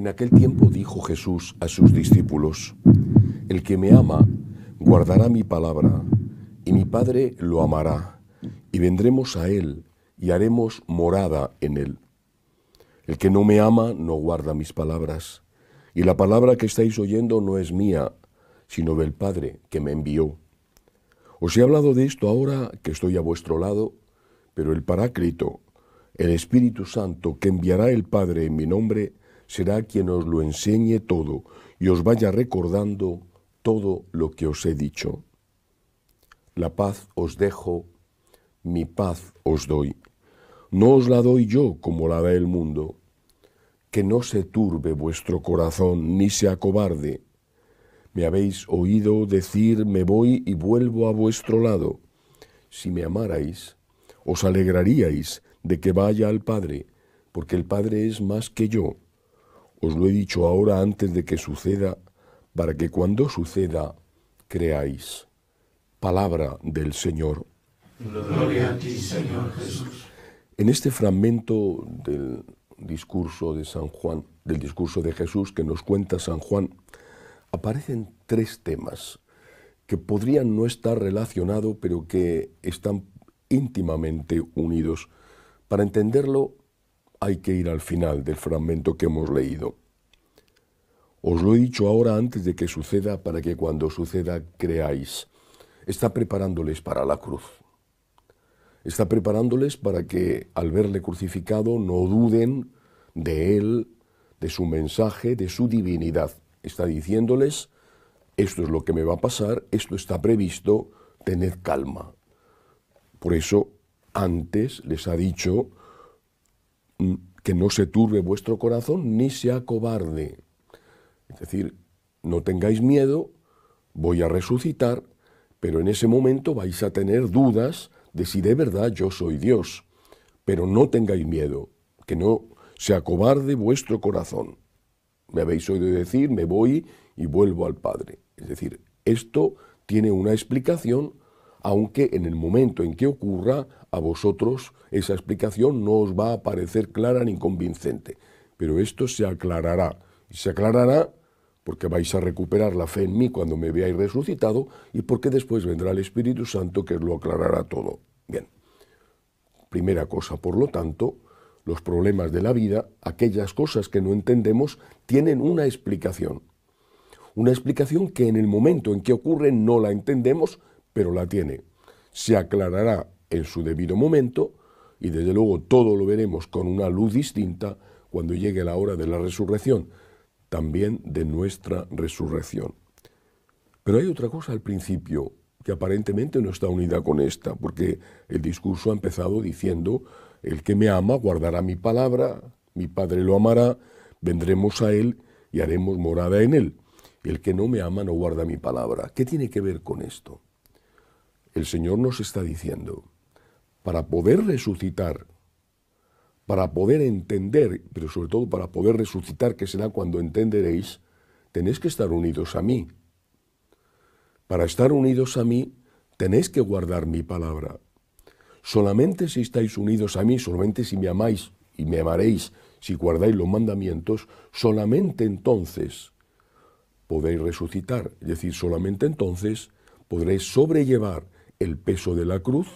En aquel tiempo dijo Jesús a sus discípulos, El que me ama guardará mi palabra, y mi Padre lo amará, y vendremos a él, y haremos morada en él. El que no me ama no guarda mis palabras, y la palabra que estáis oyendo no es mía, sino del Padre que me envió. Os he hablado de esto ahora que estoy a vuestro lado, pero el Paráclito, el Espíritu Santo, que enviará el Padre en mi nombre, será quien os lo enseñe todo y os vaya recordando todo lo que os he dicho. La paz os dejo, mi paz os doy. No os la doy yo como la da el mundo. Que no se turbe vuestro corazón ni se acobarde. Me habéis oído decir me voy y vuelvo a vuestro lado. Si me amarais, os alegraríais de que vaya al Padre, porque el Padre es más que yo os lo he dicho ahora antes de que suceda, para que cuando suceda creáis. Palabra del Señor. Gloria a ti, Señor Jesús. En este fragmento del discurso de San Juan, del discurso de Jesús que nos cuenta San Juan, aparecen tres temas que podrían no estar relacionados, pero que están íntimamente unidos. Para entenderlo hay que ir al final del fragmento que hemos leído. Os lo he dicho ahora antes de que suceda para que cuando suceda creáis. Está preparándoles para la cruz. Está preparándoles para que al verle crucificado no duden de él, de su mensaje, de su divinidad. Está diciéndoles, esto es lo que me va a pasar, esto está previsto, tened calma. Por eso antes les ha dicho, que no se turbe vuestro corazón ni sea cobarde, Es decir, no tengáis miedo, voy a resucitar, pero en ese momento vais a tener dudas de si de verdad yo soy Dios. Pero no tengáis miedo, que no sea cobarde vuestro corazón. Me habéis oído decir, me voy y vuelvo al Padre. Es decir, esto tiene una explicación aunque en el momento en que ocurra, a vosotros esa explicación no os va a parecer clara ni convincente. Pero esto se aclarará. Y se aclarará porque vais a recuperar la fe en mí cuando me veáis resucitado y porque después vendrá el Espíritu Santo que lo aclarará todo. Bien. Primera cosa, por lo tanto, los problemas de la vida, aquellas cosas que no entendemos, tienen una explicación. Una explicación que en el momento en que ocurre no la entendemos, pero la tiene. Se aclarará en su debido momento y desde luego todo lo veremos con una luz distinta cuando llegue la hora de la resurrección, también de nuestra resurrección. Pero hay otra cosa al principio que aparentemente no está unida con esta, porque el discurso ha empezado diciendo, el que me ama guardará mi palabra, mi Padre lo amará, vendremos a Él y haremos morada en Él. El que no me ama no guarda mi palabra. ¿Qué tiene que ver con esto? el Señor nos está diciendo, para poder resucitar, para poder entender, pero sobre todo para poder resucitar, que será cuando entenderéis, tenéis que estar unidos a mí. Para estar unidos a mí, tenéis que guardar mi palabra. Solamente si estáis unidos a mí, solamente si me amáis y me amaréis, si guardáis los mandamientos, solamente entonces podéis resucitar. Es decir, solamente entonces podréis sobrellevar el peso de la cruz,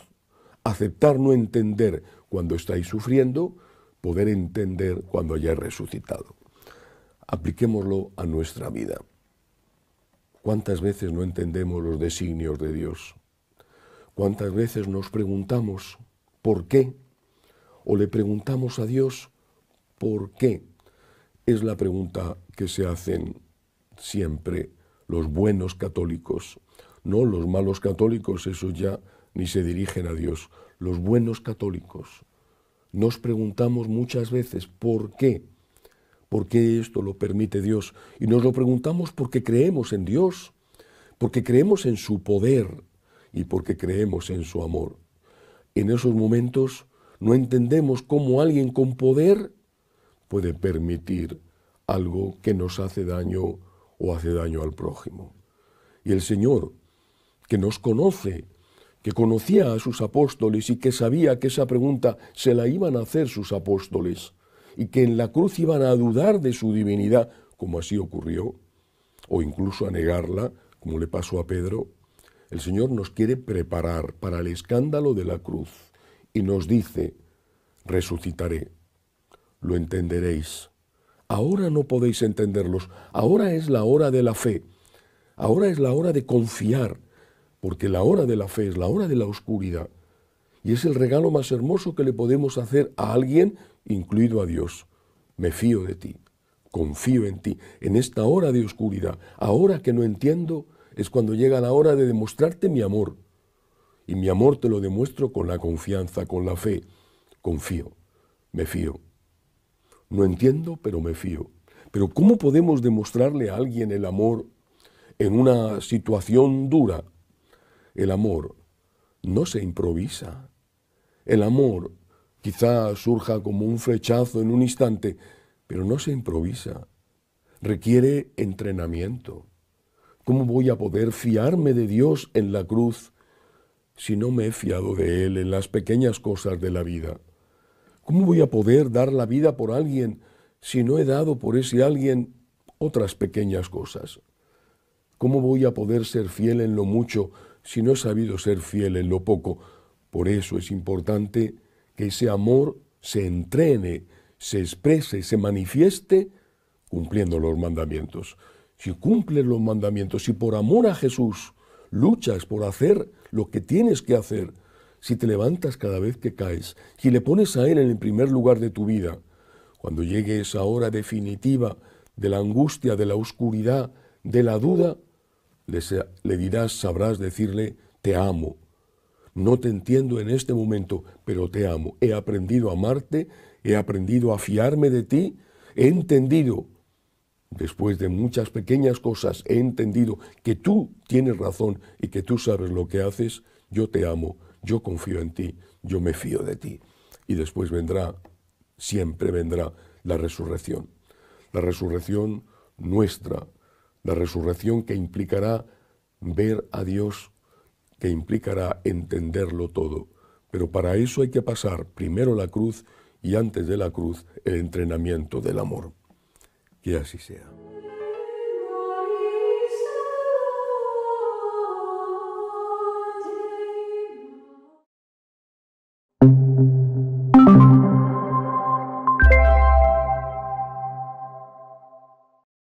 aceptar no entender cuando estáis sufriendo, poder entender cuando hayáis resucitado. Apliquémoslo a nuestra vida. ¿Cuántas veces no entendemos los designios de Dios? ¿Cuántas veces nos preguntamos por qué? ¿O le preguntamos a Dios por qué? Es la pregunta que se hacen siempre los buenos católicos no, los malos católicos, eso ya ni se dirigen a Dios. Los buenos católicos. Nos preguntamos muchas veces, ¿por qué? ¿Por qué esto lo permite Dios? Y nos lo preguntamos porque creemos en Dios, porque creemos en su poder y porque creemos en su amor. En esos momentos no entendemos cómo alguien con poder puede permitir algo que nos hace daño o hace daño al prójimo. Y el Señor, que nos conoce, que conocía a sus apóstoles y que sabía que esa pregunta se la iban a hacer sus apóstoles y que en la cruz iban a dudar de su divinidad, como así ocurrió, o incluso a negarla, como le pasó a Pedro, el Señor nos quiere preparar para el escándalo de la cruz y nos dice, resucitaré, lo entenderéis. Ahora no podéis entenderlos, ahora es la hora de la fe, ahora es la hora de confiar, porque la hora de la fe es la hora de la oscuridad y es el regalo más hermoso que le podemos hacer a alguien, incluido a Dios. Me fío de ti, confío en ti, en esta hora de oscuridad, ahora que no entiendo, es cuando llega la hora de demostrarte mi amor. Y mi amor te lo demuestro con la confianza, con la fe. Confío, me fío. No entiendo, pero me fío. Pero ¿cómo podemos demostrarle a alguien el amor en una situación dura? El amor no se improvisa. El amor quizá surja como un flechazo en un instante, pero no se improvisa. Requiere entrenamiento. ¿Cómo voy a poder fiarme de Dios en la cruz si no me he fiado de Él en las pequeñas cosas de la vida? ¿Cómo voy a poder dar la vida por alguien si no he dado por ese alguien otras pequeñas cosas? ¿Cómo voy a poder ser fiel en lo mucho si no he sabido ser fiel en lo poco. Por eso es importante que ese amor se entrene, se exprese, se manifieste cumpliendo los mandamientos. Si cumples los mandamientos, si por amor a Jesús luchas por hacer lo que tienes que hacer, si te levantas cada vez que caes, si le pones a Él en el primer lugar de tu vida, cuando llegue esa hora definitiva de la angustia, de la oscuridad, de la duda, le, dirás, sabrás decirle, te amo. No te entiendo en este momento, pero te amo. He aprendido a amarte, he aprendido a fiarme de ti, he entendido, después de muchas pequeñas cosas, he entendido que tú tienes razón y que tú sabes lo que haces, yo te amo, yo confío en ti, yo me fío de ti. Y después vendrá, siempre vendrá, la resurrección. La resurrección nuestra, la resurrección que implicará ver a Dios, que implicará entenderlo todo. Pero para eso hay que pasar primero la cruz y antes de la cruz el entrenamiento del amor. Que así sea.